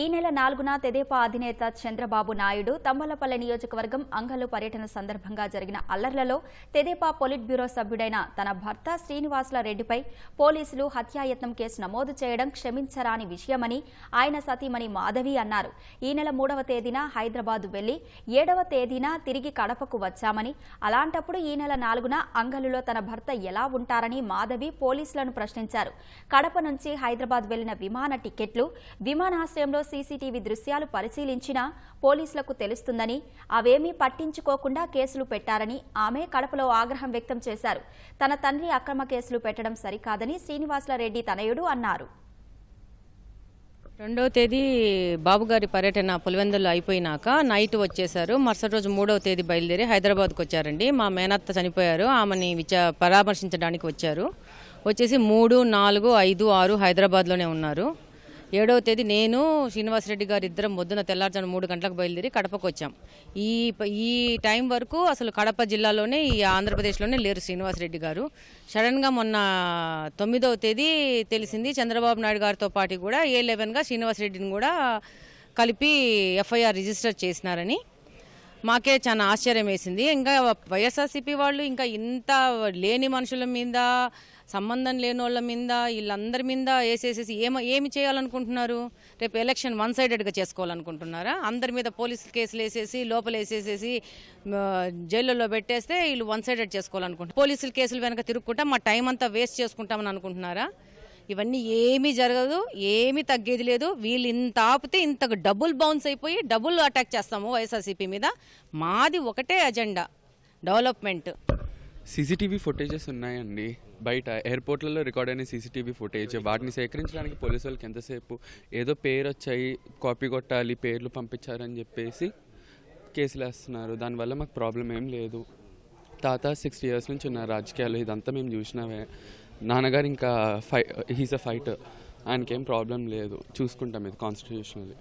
ఈ నెల నాలుగున తెదేపా అధినేత చంద్రబాబు నాయుడు తంబలపల్లి నియోజకవర్గం అంగలు పర్యటన సందర్భంగా జరిగిన అల్లర్లలో తెదేపా పొలిట్ బ్యూరో సభ్యుడైన తన భర్త శ్రీనివాసుల రెడ్డిపై పోలీసులు హత్యాయత్నం కేసు నమోదు చేయడం క్షమించరాని విషయమని ఆయన సతీమణి మాధవి అన్నారు ఈ నెల మూడవ తేదీన హైదరాబాద్ వెళ్లి ఏడవ తేదీన తిరిగి కడపకు వచ్చామని అలాంటప్పుడు ఈ నెల నాలుగున అంగలులో తన భర్త ఎలా ఉంటారని మాధవి పోలీసులను ప్రశ్నించారు కడప నుంచి హైదరాబాద్ వెళ్లిన విమాన టికెట్లు విమానాశ్రయంలో సీసీటీవీ దృశ్యాలు పరిశీలించినా పోలీసులకు తెలుస్తుందని అవేమీ పట్టించుకోకుండా కేసులు పెట్టారని ఆమె కడపలో ఆగ్రహం వ్యక్తం చేశారు తన తండ్రి అక్రమ కేసులు పెట్టడం సరికాదని శ్రీనివాసులరెడ్డి తనయుడు అన్నారు రెండవ తేదీ బాబుగారి పర్యటన పులివెందులు అయిపోయినాక నైట్ వచ్చేసారు మరుసటి రోజు మూడవ తేదీ బయలుదేరి హైదరాబాద్కి వచ్చారండి మా మేనత్త చనిపోయారు ఆమెని విచార పరామర్శించడానికి వచ్చారు వచ్చేసి మూడు నాలుగు ఐదు ఆరు హైదరాబాద్లోనే ఉన్నారు ఏడవ తేదీ నేను శ్రీనివాసరెడ్డి గారు ఇద్దరం పొద్దున తెల్లారుజాము మూడు గంటలకు బయలుదేరి కడపకు వచ్చాం ఈ ఈ టైం వరకు అసలు కడప జిల్లాలోనే ఈ ఆంధ్రప్రదేశ్లోనే లేరు శ్రీనివాసరెడ్డి గారు సడన్గా మొన్న తొమ్మిదవ తేదీ తెలిసింది చంద్రబాబు నాయుడు గారితో పాటు కూడా ఏ లెవెన్గా శ్రీనివాసరెడ్డిని కూడా కలిపి ఎఫ్ఐఆర్ రిజిస్టర్ చేసినారని మాకే చాలా ఆశ్చర్యం వేసింది ఇంకా వైఎస్ఆర్సీపీ వాళ్ళు ఇంకా ఇంత లేని మనుషుల మీద సంబంధం లేని వాళ్ళ మీద వీళ్ళందరి మీద వేసేసేసి ఏమ ఏమి చేయాలనుకుంటున్నారు రేపు ఎలక్షన్ వన్ సైడెడ్గా చేసుకోవాలనుకుంటున్నారా అందరి మీద పోలీసు కేసులు వేసేసి లోపల వేసేసేసి జైల్లో పెట్టేస్తే వీళ్ళు వన్ సైడెడ్ చేసుకోవాలనుకుంటున్నారు పోలీసులు కేసులు వెనక తిరుగుకుంటా మా టైం అంతా వేస్ట్ చేసుకుంటామని అనుకుంటున్నారా ఇవన్నీ ఏమీ జరగదు ఏమీ తగ్గేది లేదు వీళ్ళు ఇంత ఆపితే ఇంతకు డబుల్ బౌన్స్ అయిపోయి డబుల్ అటాక్ చేస్తాము వైఎస్ఆర్సీపీ మీద మాది ఒకటే అజెండా డెవలప్మెంట్ సీసీటీవీ ఫుటేజెస్ ఉన్నాయండి బయట ఎయిర్పోర్ట్లలో రికార్డ్ అయిన సీసీటీవీ ఫుటేజ్ వాటిని సేకరించడానికి పోలీసు వాళ్ళకి ఎంతసేపు ఏదో పేరు వచ్చాయి కాపీ కొట్టాలి పేర్లు పంపించారని చెప్పేసి కేసులు వేస్తున్నారు దానివల్ల మాకు ప్రాబ్లం ఏం లేదు తాత సిక్స్టీ ఇయర్స్ నుంచి ఉన్నారు రాజకీయాలు ఇదంతా మేము చూసినావే నాన్నగారు ఇంకా ఫై హీస్ అ ఫైటర్ ఆయనకేం ప్రాబ్లం లేదు చూసుకుంటాం ఇది కాన్స్టిట్యూషనల్లీ